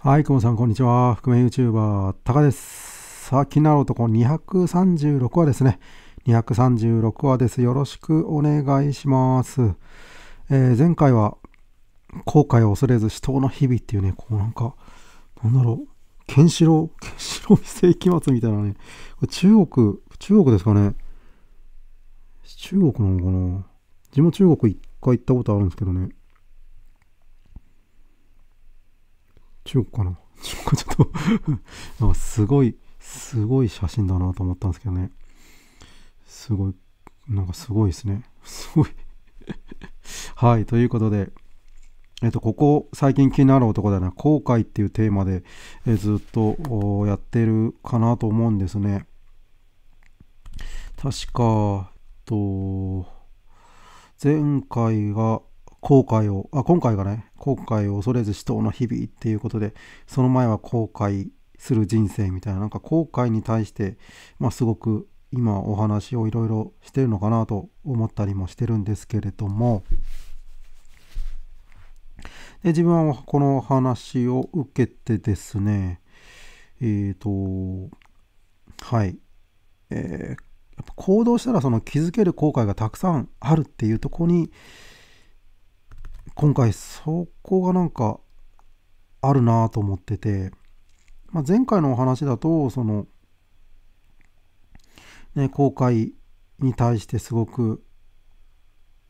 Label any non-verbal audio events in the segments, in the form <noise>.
はい、くもさん、こんにちは。覆面 YouTuber、たかです。さあ、気になる男236話ですね。236話です。よろしくお願いします。えー、前回は、後悔を恐れず死闘の日々っていうね、こうなんか、なんだろう、ケンシロウ、ケンシロウ未世紀末みたいなね、中国、中国ですかね。中国なのかな自分も中国一回行ったことあるんですけどね。中国かな中国ちょっと <laughs> なんかすごい、すごい写真だなと思ったんですけどね。すごい、なんかすごいですね。すごい <laughs> はい、ということで、えっと、ここ最近気になる男だな、後悔っていうテーマで、えずっとやってるかなと思うんですね。確か、と、前回が、後悔を、あ、今回がね、後悔を恐れず死闘の日々っていうことで、その前は後悔する人生みたいな、なんか後悔に対して、まあ、すごく今お話をいろいろしてるのかなと思ったりもしてるんですけれども、で自分はこの話を受けてですね、えっ、ー、と、はい、えー、行動したらその気づける後悔がたくさんあるっていうとこに、今回そこがなんかあるなと思ってて、まあ、前回のお話だとその、ね、公開に対してすごく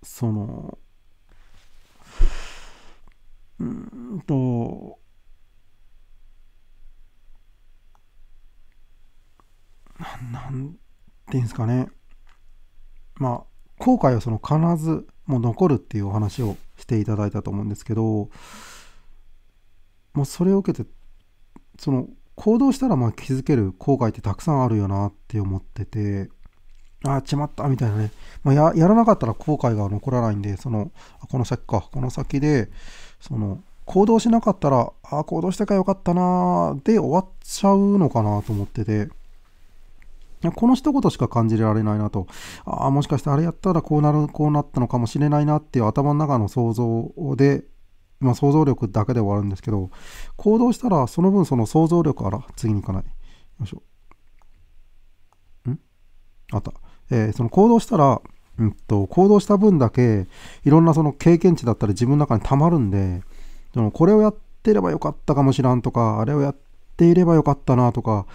そのうんとなんていうんですかねまあ後悔はその必ずもう残るっていうお話をしていただいたと思うんですけどもうそれを受けてその行動したらまあ気づける後悔ってたくさんあるよなって思っててああ、ちまったみたいなね、まあ、ややらなかったら後悔が残らないんでそのこの先かこの先でその行動しなかったらああ行動してかよかったなで終わっちゃうのかなと思っててこの一言しか感じられないなと、ああ、もしかしてあれやったらこうなる、こうなったのかもしれないなっていう頭の中の想像で、まあ、想像力だけで終わるんですけど、行動したらその分その想像力あら、次に行かない。よいしょ。んあった。えー、その行動したら、うんと、行動した分だけ、いろんなその経験値だったり自分の中に溜まるんで、でもこれをやってればよかったかもしらんとか、あれをやっていればよかったなとか、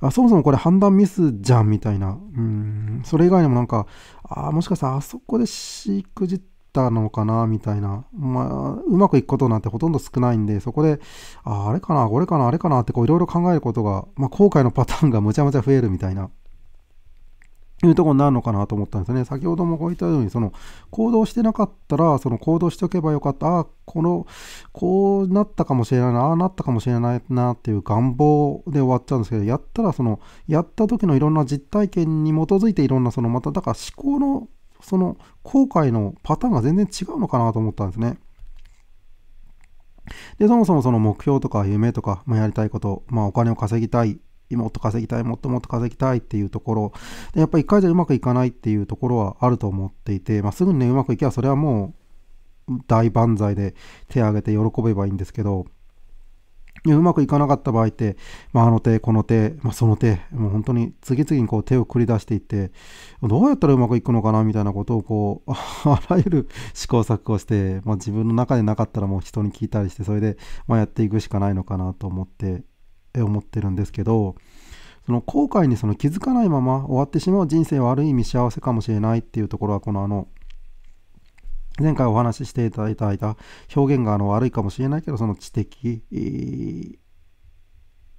あそもそもこれ判断ミスじゃんみたいな、うん、それ以外にもなんか、あもしかしたらあそこで飼育じったのかなみたいな、まあ、うまくいくことなんてほとんど少ないんで、そこで、ああれかな、これかな、あれかなっていろいろ考えることが、まあ、後悔のパターンがむちゃむちゃ増えるみたいな。いうとこになるのかなと思ったんですね。先ほどもこう言ったように、その行動してなかったら、その行動しておけばよかった、ああ、この、こうなったかもしれないな、ああなったかもしれないなっていう願望で終わっちゃうんですけど、やったらその、やった時のいろんな実体験に基づいていろんなその、まただから思考の、その後悔のパターンが全然違うのかなと思ったんですね。で、そもそもその目標とか夢とか、まあ、やりたいこと、まあ、お金を稼ぎたいもっと稼ぎたい、もっともっと稼ぎたいっていうところ、でやっぱり1回じゃうまくいかないっていうところはあると思っていて、まあ、すぐにね、うまくいけばそれはもう大万歳で手を挙げて喜べばいいんですけど、うまくいかなかった場合って、まあ、あの手、この手、まあ、その手、もう本当に次々にこう手を繰り出していって、どうやったらうまくいくのかなみたいなことをこう、<laughs> あらゆる試行錯誤して、まあ、自分の中でなかったらもう人に聞いたりして、それでまやっていくしかないのかなと思って思ってるんですけどその後悔にその気づかないまま終わってしまう人生はある意味幸せかもしれないっていうところはこのあの前回お話ししていただいた表現があの悪いかもしれないけどその知的、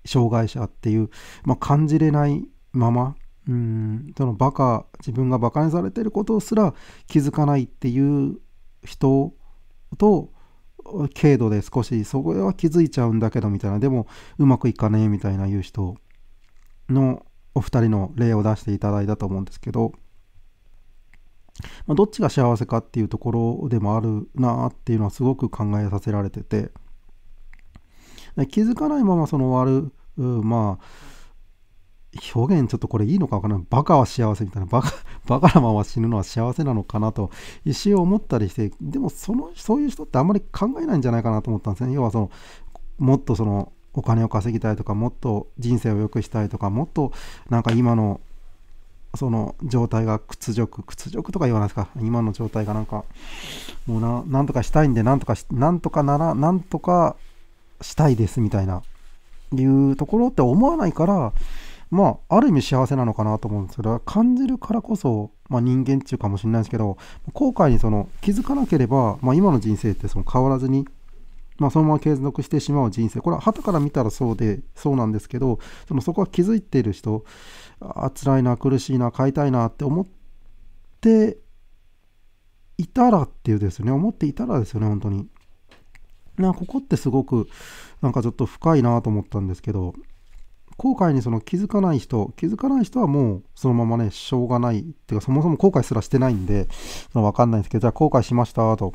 障害者っていう、まあ、感じれないままうんそのバカ自分がバカにされてることすら気づかないっていう人と軽度で少しそこは気づいちゃうんだけどみたいなでもうまくいかねえみたいな言う人のお二人の例を出していただいたと思うんですけど、まあ、どっちが幸せかっていうところでもあるなっていうのはすごく考えさせられてて気づかないままそのるまあ表現ちょっとこれいいのかわからない。バカは幸せみたいな、バカ、<laughs> バカなまま死ぬのは幸せなのかなと一瞬思ったりして、でもその、そういう人ってあんまり考えないんじゃないかなと思ったんですね。要はその、もっとその、お金を稼ぎたいとか、もっと人生を良くしたいとか、もっとなんか今の、その状態が屈辱、屈辱とか言わないですか。今の状態がなんか、もうな、なんとかしたいんで、なんとか、なんとかなら、なんとかしたいですみたいな、いうところって思わないから、まあ、ある意味幸せなのかなと思うんですけど、感じるからこそ、まあ、人間っていうかもしれないですけど、後悔にその気づかなければ、まあ、今の人生ってその変わらずに、まあ、そのまま継続してしまう人生、これは旗から見たらそうで、そうなんですけど、そのそこは気づいている人、あ辛いな、苦しいな、買いたいなって思っていたらっていうですね、思っていたらですよね、本当に。なここってすごくなんかちょっと深いなと思ったんですけど、後悔にその気づかない人、気づかない人はもうそのままね、しょうがない。っていうか、そもそも後悔すらしてないんで、そのわかんないんですけど、じゃあ後悔しましたと。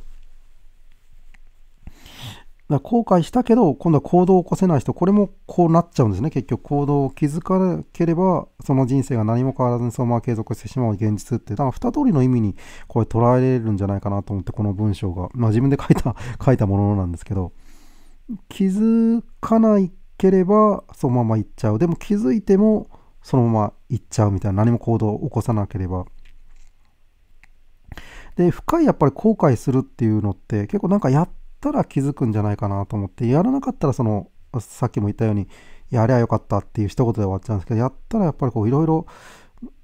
だ後悔したけど、今度は行動を起こせない人、これもこうなっちゃうんですね。結局、行動を気づかなければ、その人生が何も変わらずにそのまま継続してしまう現実って、だから二通りの意味にこれ捉えれるんじゃないかなと思って、この文章が、まあ自分で書いた、書いたものなんですけど、気づかないければそのまま行っちゃうでも気づいてもそのまま行っちゃうみたいな何も行動を起こさなければで深いやっぱり後悔するっていうのって結構なんかやったら気づくんじゃないかなと思ってやらなかったらそのさっきも言ったようにやりゃよかったっていう一言で終わっちゃうんですけどやったらやっぱりこういろいろ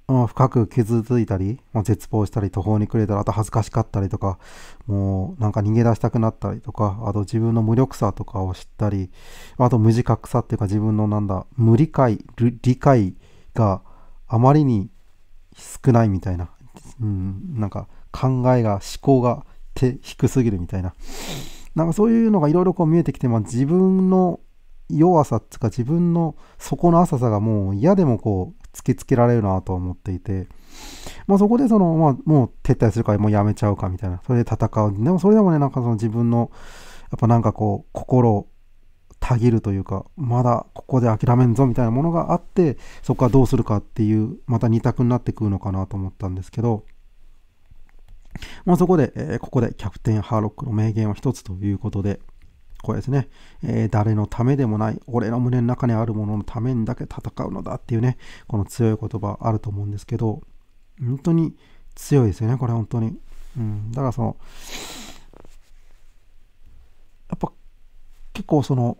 うん、深く傷ついたり、もう絶望したり、途方に暮れたり、あと恥ずかしかったりとか、もうなんか逃げ出したくなったりとか、あと自分の無力さとかを知ったり、あと無自覚さっていうか自分のなんだ、無理解、理解があまりに少ないみたいな、うん、なんか考えが、思考が低すぎるみたいな、なんかそういうのがいろいろこう見えてきて、まあ、自分の弱さっていうか自分の底の浅さがもう嫌でもこう突きつけられるなと思っていて、まあ、そこでその、まあ、もう撤退するかもうやめちゃうかみたいなそれで戦うでもそれでもねなんかその自分のやっぱなんかこう心をたぎるというかまだここで諦めんぞみたいなものがあってそこはどうするかっていうまた2択になってくるのかなと思ったんですけど、まあ、そこで、えー、ここでキャプテンハーロックの名言を1つということで。これですね、えー、誰のためでもない、俺の胸の中にあるもののためにだけ戦うのだっていうね、この強い言葉あると思うんですけど、本当に強いですよね、これ本当に。うん、だからその、やっぱ結構その、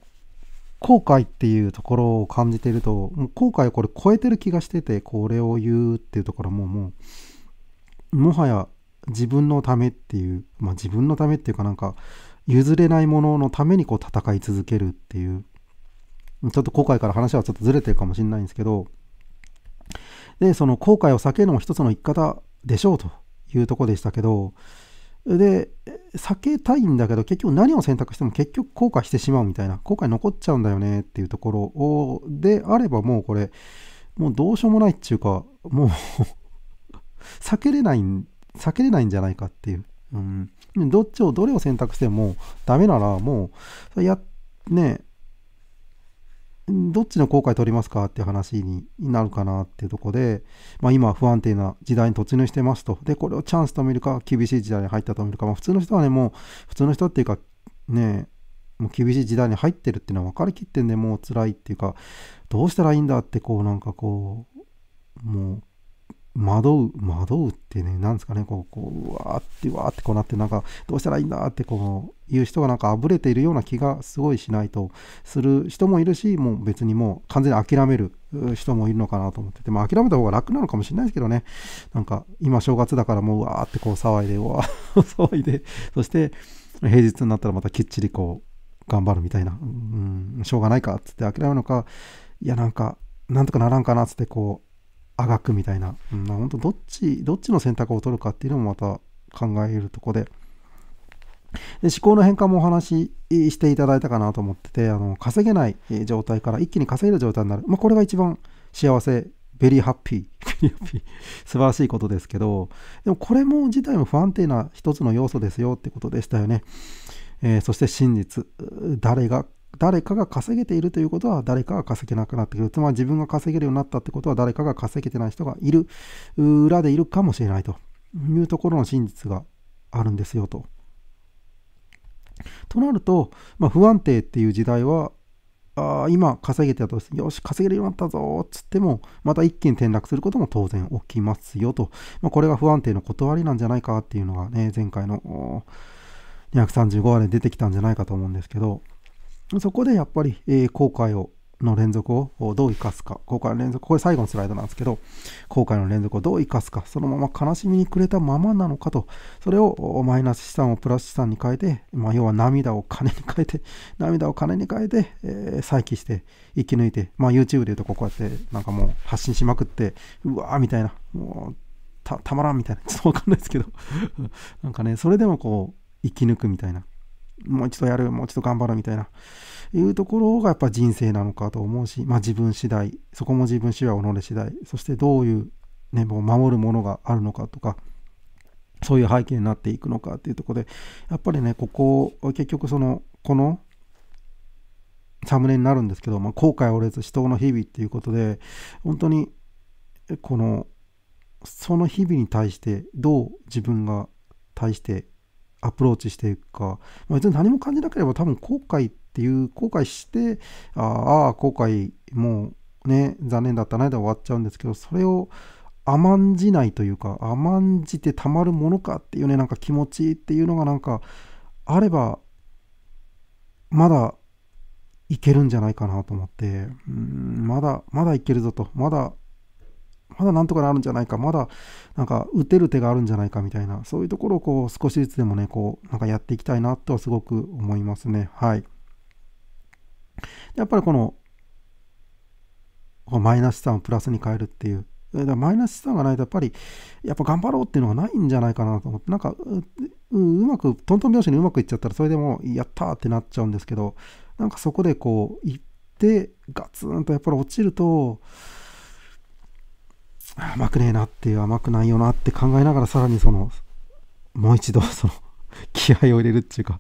後悔っていうところを感じていると、もう後悔をこれ超えてる気がしてて、これを言うっていうところももう、もはや自分のためっていう、まあ自分のためっていうかなんか、譲れないもののためにこう戦い続けるっていう、ちょっと後悔から話はちょっとずれてるかもしれないんですけど、で、その後悔を避けるのも一つの生き方でしょうというとこでしたけど、で、避けたいんだけど、結局何を選択しても結局後悔してしまうみたいな、後悔残っちゃうんだよねっていうところを、であればもうこれ、もうどうしようもないっていうか、もう <laughs> 避けれない、避けれないんじゃないかっていう。うん。どっちを、どれを選択してもダメなら、もう、や、ね、どっちの後悔取りますかって話になるかなっていうとこで、まあ、今不安定な時代に突入してますと。で、これをチャンスと見るか、厳しい時代に入ったと見るか、まあ、普通の人はね、もう、普通の人っていうか、ね、もう厳しい時代に入ってるっていうのは分かりきってんで、もう辛いっていうか、どうしたらいいんだって、こう、なんかこう、もう惑う、惑うってね、なんですかね、こう、こう、うわーって、うわーってこうなって、なんか、どうしたらいいんだって、こう、いう人がなんかあぶれているような気がすごいしないと、する人もいるし、もう別にもう完全に諦める人もいるのかなと思ってて、まあ諦めた方が楽なのかもしれないですけどね、なんか、今正月だからもう、うわーってこう騒いで、うわー <laughs> 騒いで、そして、平日になったらまたきっちりこう、頑張るみたいな、うん、しょうがないかっつって諦めるのか、いや、なんか、なんとかならんかなっつってこう、あがくみたいな、うん、ま本当どっち、どっちの選択を取るかっていうのもまた考えるとこで、で思考の変化もお話ししていただいたかなと思ってて、あの稼げない状態から一気に稼げる状態になる。まあ、これが一番幸せ、ベリーハッピー、素晴らしいことですけど、でもこれも自体も不安定な一つの要素ですよってことでしたよね。えー、そして真実、誰が誰かが稼げているということは誰かが稼げなくなってくる。つまり自分が稼げるようになったってことは誰かが稼げてない人がいる、裏でいるかもしれないというところの真実があるんですよと。となると、まあ、不安定っていう時代は、あ今稼げてたとして、よし、稼げるようになったぞっつっても、また一気に転落することも当然起きますよと。まあ、これが不安定の断りなんじゃないかっていうのがね、前回の235話で出てきたんじゃないかと思うんですけど、そこでやっぱり、え後悔をの連続をどう生かすか、後悔の連続、これ最後のスライドなんですけど、後悔の連続をどう生かすか、そのまま悲しみに暮れたままなのかと、それをマイナス資産をプラス資産に変えて、まあ、要は涙を金に変えて、<laughs> 涙を金に変えて、えー、再起して、生き抜いて、まあ、YouTube で言うとこうやってなんかもう発信しまくって、うわーみたいな、もうたまらんみたいな、ちょっとわかんないですけど、<laughs> なんかね、それでもこう、生き抜くみたいなもう一度やる、もう一度頑張るみたいな、いうところがやっぱ人生なのかと思うし、まあ自分次第、そこも自分次第、己次第、そしてどういう、ね、もう守るものがあるのかとか、そういう背景になっていくのかっていうところで、やっぱりね、ここ、結局その、このサムネになるんですけど、まあ、後悔折れず、死闘の日々っていうことで、本当に、この、その日々に対して、どう自分が対してアプローチしていくか、別に何も感じなければ多分後悔っていう後悔してああ後悔もうね残念だったなで終わっちゃうんですけどそれを甘んじないというか甘んじてたまるものかっていうねなんか気持ちっていうのがなんかあればまだいけるんじゃないかなと思ってうんまだまだいけるぞとまだまだなんとかなるんじゃないか、まだなんか打てる手があるんじゃないかみたいな、そういうところをこう少しずつでもね、こうなんかやっていきたいなとはすごく思いますね。はい。やっぱりこのマイナス3をプラスに変えるっていう。だからマイナス3がないとやっぱり、やっぱ頑張ろうっていうのがないんじゃないかなと思って、なんかうまく、トントン拍子にうまくいっちゃったら、それでもやったーってなっちゃうんですけど、なんかそこでこう、行って、ガツンとやっぱり落ちると、甘くねえなっていう甘くないよなって考えながらさらにそのもう一度その <laughs> 気合を入れるっていうか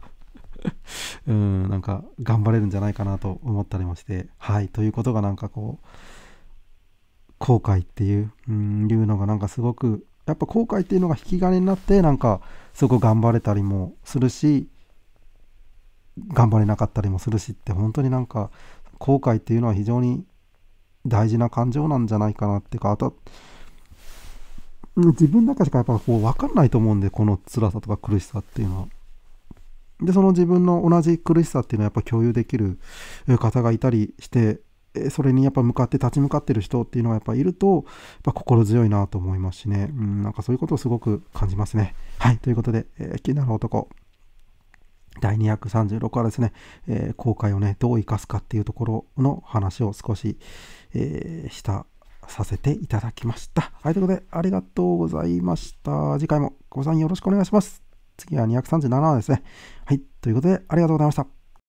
<laughs> うんなんか頑張れるんじゃないかなと思ったりもしてはいということがなんかこう後悔っていううんいうのがなんかすごくやっぱ後悔っていうのが引き金になってなんかすごく頑張れたりもするし頑張れなかったりもするしって本当になんか後悔っていうのは非常に大事な感情なんじゃないかなっていうか、あと、自分の中しかやっぱこう分かんないと思うんで、この辛さとか苦しさっていうのは。で、その自分の同じ苦しさっていうのはやっぱ共有できる方がいたりして、それにやっぱ向かって立ち向かってる人っていうのがやっぱいると、やっ心強いなと思いますしね、うん、なんかそういうことをすごく感じますね。はい、ということで、えー、気になる男、第236話ですね、えー、後悔をね、どう生かすかっていうところの話を少し、えー、したさせていただきました。はい、ということで、ありがとうございました。次回もご参よろしくお願いします。次は237ですね。はい、ということで、ありがとうございました。